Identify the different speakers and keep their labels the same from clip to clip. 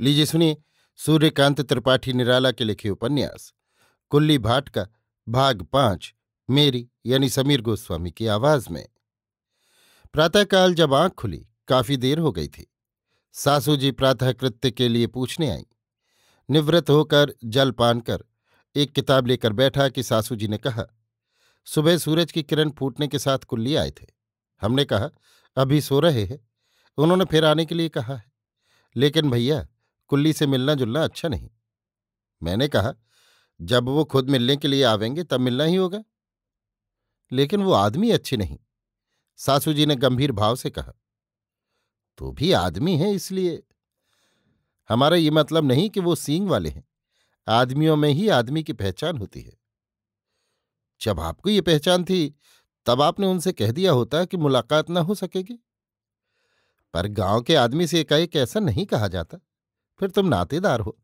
Speaker 1: लीजिए सुनिए सूर्यकांत त्रिपाठी निराला के लिखे उपन्यास कुल्ली भाट का भाग पांच मेरी यानी समीर गोस्वामी की आवाज में प्रातःकाल जब आंख खुली काफी देर हो गई थी सासू जी प्रातः कृत्य के लिए पूछने आई निवृत्त होकर जल पान कर एक किताब लेकर बैठा कि सासू जी ने कहा सुबह सूरज की किरण फूटने के साथ कुल्ली आए थे हमने कहा अभी सो रहे हैं उन्होंने फिर आने के लिए कहा है लेकिन भैया कुल्ली से मिलना जुलना अच्छा नहीं मैंने कहा जब वो खुद मिलने के लिए आवेंगे तब मिलना ही होगा लेकिन वो आदमी अच्छी नहीं सासू जी ने गंभीर भाव से कहा तो भी आदमी है इसलिए हमारा ये मतलब नहीं कि वो सींग वाले हैं आदमियों में ही आदमी की पहचान होती है जब आपको ये पहचान थी तब आपने उनसे कह दिया होता कि मुलाकात ना हो सकेगी पर गांव के आदमी से एकाएक ऐसा नहीं कहा जाता फिर तुम नातेदार हो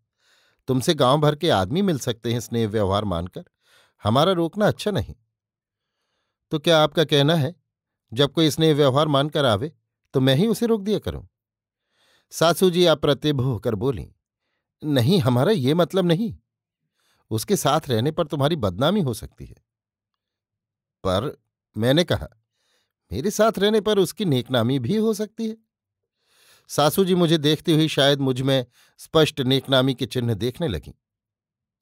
Speaker 1: तुमसे गांव भर के आदमी मिल सकते हैं स्नेह व्यवहार मानकर हमारा रोकना अच्छा नहीं तो क्या आपका कहना है जब कोई स्नेह व्यवहार मानकर आवे तो मैं ही उसे रोक दिया करूं सासू जी आप प्रत्यभ होकर बोली नहीं हमारा ये मतलब नहीं उसके साथ रहने पर तुम्हारी बदनामी हो सकती है पर मैंने कहा मेरे साथ रहने पर उसकी नेकनामी भी हो सकती है सासू जी मुझे देखती हुई शायद मुझ में स्पष्ट नेकनामी के चिन्ह देखने लगीं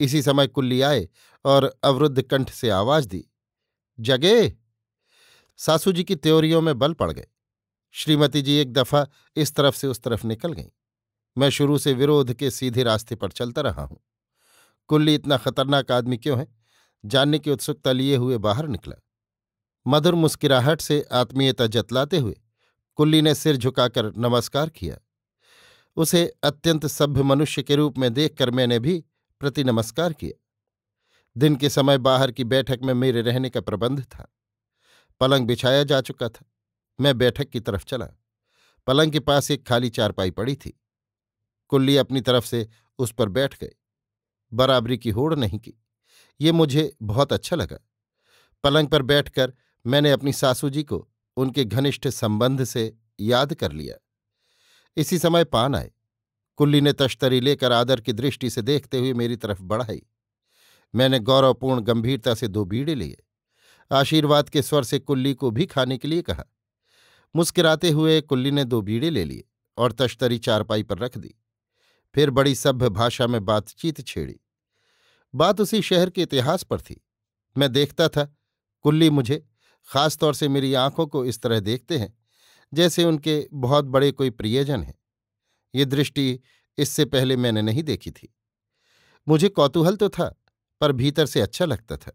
Speaker 1: इसी समय कुल्ली आए और अवरुद्ध कंठ से आवाज दी जगे सासू जी की त्योरियों में बल पड़ गए श्रीमती जी एक दफा इस तरफ से उस तरफ निकल गईं मैं शुरू से विरोध के सीधे रास्ते पर चलता रहा हूं कुल्ली इतना खतरनाक आदमी क्यों है जानने की उत्सुकता लिए हुए बाहर निकला मधुर मुस्कुराहट से आत्मीयता जतलाते हुए कुल्ली ने सिर झुकाकर नमस्कार किया उसे अत्यंत सभ्य मनुष्य के रूप में देखकर मैंने भी प्रति नमस्कार किया दिन के समय बाहर की बैठक में मेरे रहने का प्रबंध था पलंग बिछाया जा चुका था मैं बैठक की तरफ चला पलंग के पास एक खाली चारपाई पड़ी थी कुल्ली अपनी तरफ से उस पर बैठ गए बराबरी की होड़ नहीं की ये मुझे बहुत अच्छा लगा पलंग पर बैठकर मैंने अपनी सासू जी को उनके घनिष्ठ संबंध से याद कर लिया इसी समय पान आए कुल्ली ने तश्तरी लेकर आदर की दृष्टि से देखते हुए मेरी तरफ बढ़ाई मैंने गौरवपूर्ण गंभीरता से दो बीड़े लिए आशीर्वाद के स्वर से कुल्ली को भी खाने के लिए कहा मुस्कुराते हुए कुल्ली ने दो बीड़े ले लिए और तश्तरी चारपाई पर रख दी फिर बड़ी सभ्य भाषा में बातचीत छेड़ी बात उसी शहर के इतिहास पर थी मैं देखता था कुल्ली मुझे खासतौर से मेरी आंखों को इस तरह देखते हैं जैसे उनके बहुत बड़े कोई प्रियजन हैं ये दृष्टि इससे पहले मैंने नहीं देखी थी मुझे कौतूहल तो था पर भीतर से अच्छा लगता था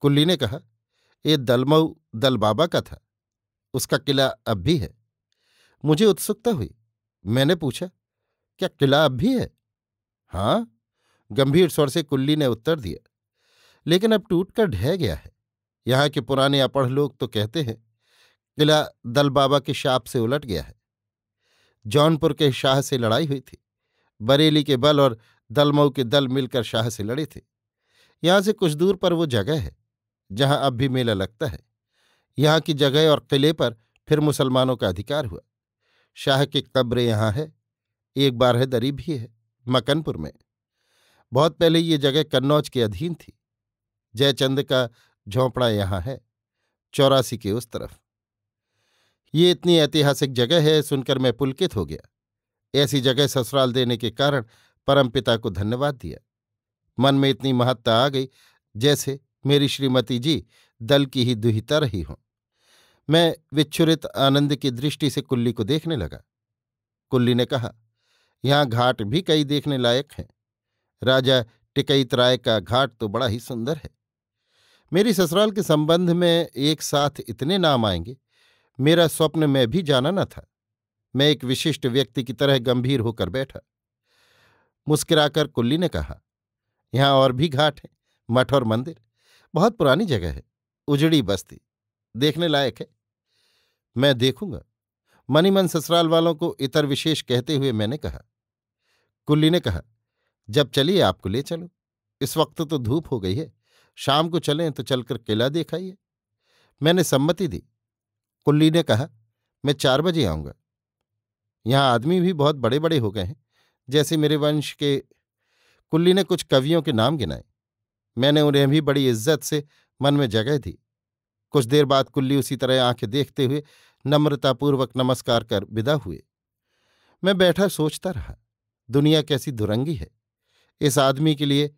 Speaker 1: कुल्ली ने कहा ये दलमऊ दल बाबा का था उसका किला अब भी है मुझे उत्सुकता हुई मैंने पूछा क्या किला अब भी है हाँ गंभीर स्वर से कुल्ली ने उत्तर दिया लेकिन अब टूटकर ढह गया है यहाँ के पुराने अपढ़ लोग तो कहते हैं किला दल बाबा के शाप से उलट गया है जौनपुर के शाह से लड़ाई हुई थी बरेली के बल और दलमऊ के दल मिलकर शाह से लड़े थे यहाँ से कुछ दूर पर वो जगह है जहाँ अब भी मेला लगता है यहाँ की जगह और किले पर फिर मुसलमानों का अधिकार हुआ शाह की कब्र यहाँ है एक बार है दरी भी है मकनपुर में बहुत पहले ये जगह कन्नौज के अधीन थी जयचंद का झोंपड़ा यहां है चौरासी के उस तरफ ये इतनी ऐतिहासिक जगह है सुनकर मैं पुलकित हो गया ऐसी जगह ससुराल देने के कारण परमपिता को धन्यवाद दिया मन में इतनी महत्ता आ गई जैसे मेरी श्रीमती जी दल की ही दुहिता रही हों मैं विच्छुरित आनंद की दृष्टि से कुल्ली को देखने लगा कुल्ली ने कहा यहाँ घाट भी कई देखने लायक हैं राजा टिकैतराय का घाट तो बड़ा ही सुंदर है मेरी ससुराल के संबंध में एक साथ इतने नाम आएंगे मेरा स्वप्न में भी जाना न था मैं एक विशिष्ट व्यक्ति की तरह गंभीर होकर बैठा मुस्कुराकर कुल्ली ने कहा यहां और भी घाट है मठ और मंदिर बहुत पुरानी जगह है उजड़ी बस्ती देखने लायक है मैं देखूंगा मनीमन ससुराल वालों को इतर विशेष कहते हुए मैंने कहा कुल्ली ने कहा जब चलिए आपको ले चलो इस वक्त तो धूप हो गई है शाम को चलें तो चलकर किला देखाइए मैंने सम्मति दी कुल्ली ने कहा मैं चार बजे आऊंगा यहां आदमी भी बहुत बड़े बड़े हो गए हैं जैसे मेरे वंश के कुल्ली ने कुछ कवियों के नाम गिनाए मैंने उन्हें भी बड़ी इज्जत से मन में जगह दी कुछ देर बाद कुल्ली उसी तरह आंखें देखते हुए नम्रतापूर्वक नमस्कार कर विदा हुए मैं बैठा सोचता रहा दुनिया कैसी दुरंगी है इस आदमी के लिए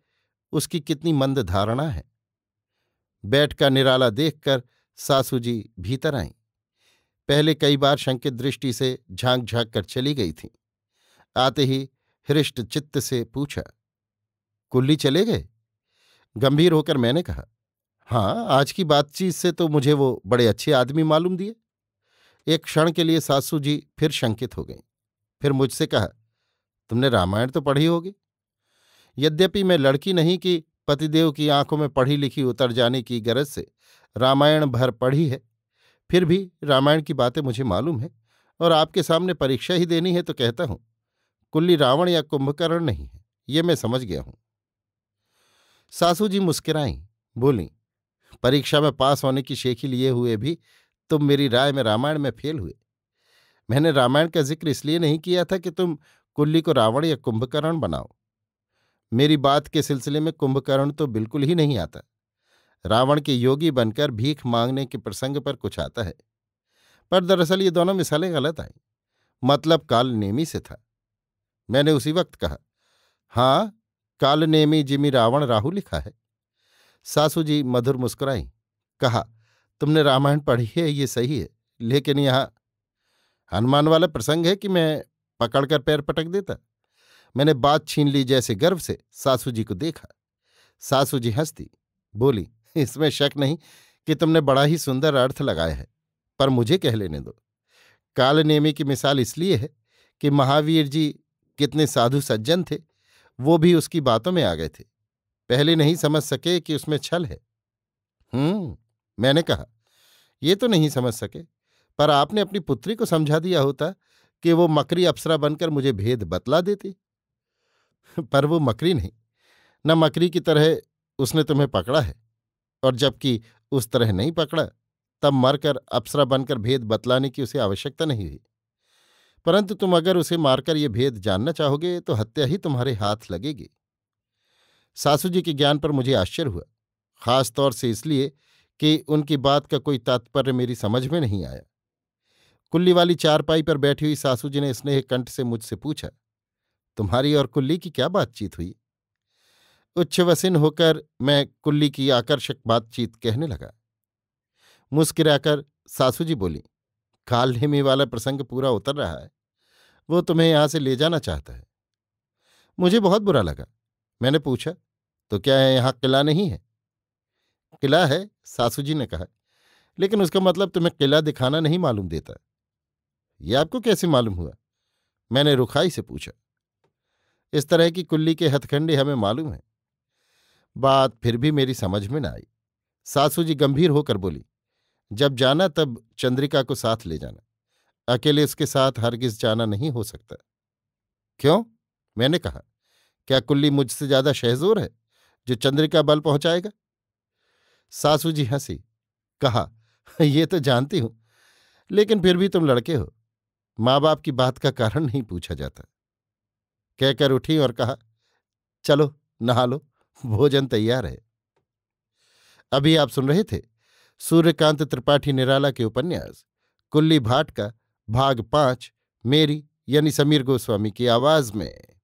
Speaker 1: उसकी कितनी मंद धारणा है बैठ का निराला देखकर सासू जी भीतर आईं पहले कई बार शंकित दृष्टि से झांक झांक कर चली गई थीं आते ही हृष्ट चित्त से पूछा कुल्ली चले गए गंभीर होकर मैंने कहा हाँ आज की बातचीत से तो मुझे वो बड़े अच्छे आदमी मालूम दिए एक क्षण के लिए सासू जी फिर शंकित हो गई फिर मुझसे कहा तुमने रामायण तो पढ़ी होगी यद्यपि मैं लड़की नहीं कि पतिदेव की आंखों में पढ़ी लिखी उतर जाने की गरज से रामायण भर पढ़ी है फिर भी रामायण की बातें मुझे मालूम है और आपके सामने परीक्षा ही देनी है तो कहता हूं कुल्ली रावण या कुंभकर्ण नहीं है ये मैं समझ गया हूं सासू जी मुस्कराई बोली परीक्षा में पास होने की शेखी लिए हुए भी तुम मेरी राय में रामायण में फेल हुए मैंने रामायण का जिक्र इसलिए नहीं किया था कि तुम कुल्ली को रावण या कुंभकर्ण बनाओ मेरी बात के सिलसिले में कुंभकर्ण तो बिल्कुल ही नहीं आता रावण के योगी बनकर भीख मांगने के प्रसंग पर कुछ आता है पर दरअसल ये दोनों मिसालें गलत आई मतलब कालनेमी से था मैंने उसी वक्त कहा हाँ कालनेमी जिमी रावण राहु लिखा है सासू जी मधुर मुस्कुराई कहा तुमने रामायण पढ़ी है ये सही है लेकिन यहाँ हनुमान वाला प्रसंग है कि मैं पकड़कर पैर पटक देता मैंने बात छीन ली जैसे गर्व से सासू जी को देखा सासू जी हंसती बोली इसमें शक नहीं कि तुमने बड़ा ही सुंदर अर्थ लगाया है पर मुझे कह लेने दो कालनेमी की मिसाल इसलिए है कि महावीर जी कितने साधु सज्जन थे वो भी उसकी बातों में आ गए थे पहले नहीं समझ सके कि उसमें छल है हम्म मैंने कहा ये तो नहीं समझ सके पर आपने अपनी पुत्री को समझा दिया होता कि वो मकरी अप्सरा बनकर मुझे भेद बतला देती पर वो मकरी नहीं न मकरी की तरह उसने तुम्हें पकड़ा है और जबकि उस तरह नहीं पकड़ा तब मरकर अप्सरा बनकर भेद बतलाने की उसे आवश्यकता नहीं हुई परंतु तुम अगर उसे मारकर ये भेद जानना चाहोगे तो हत्या ही तुम्हारे हाथ लगेगी सासू जी के ज्ञान पर मुझे आश्चर्य हुआ खास तौर से इसलिए कि उनकी बात का कोई तात्पर्य मेरी समझ में नहीं आया कुल्ली वाली चारपाई पर बैठी हुई सासू जी ने स्नेह कंठ से मुझसे पूछा तुम्हारी और कुल्ली की क्या बातचीत हुई उच्छ्वसिन होकर मैं कुल्ली की आकर्षक बातचीत कहने लगा मुस्कुराकर सासू जी बोली काल्हिमी वाला प्रसंग पूरा उतर रहा है वो तुम्हें यहां से ले जाना चाहता है मुझे बहुत बुरा लगा मैंने पूछा तो क्या है यहां किला नहीं है किला है सासू जी ने कहा लेकिन उसका मतलब तुम्हें किला दिखाना नहीं मालूम देता यह आपको कैसे मालूम हुआ मैंने रुखाई से पूछा इस तरह की कुल्ली के हथखंडे हमें मालूम है बात फिर भी मेरी समझ में न आई सासू जी गंभीर होकर बोली जब जाना तब चंद्रिका को साथ ले जाना अकेले उसके साथ हरगिज जाना नहीं हो सकता क्यों मैंने कहा क्या कुल्ली मुझसे ज्यादा शहजोर है जो चंद्रिका बल पहुंचाएगा सासू जी हंसी कहा ये तो जानती हूं लेकिन फिर भी तुम लड़के हो माँ बाप की बात का कारण नहीं पूछा जाता कहकर उठी और कहा चलो नहा लो भोजन तैयार है अभी आप सुन रहे थे सूर्यकांत त्रिपाठी निराला के उपन्यास कुल्ली भाट का भाग पांच मेरी यानी समीर गोस्वामी की आवाज में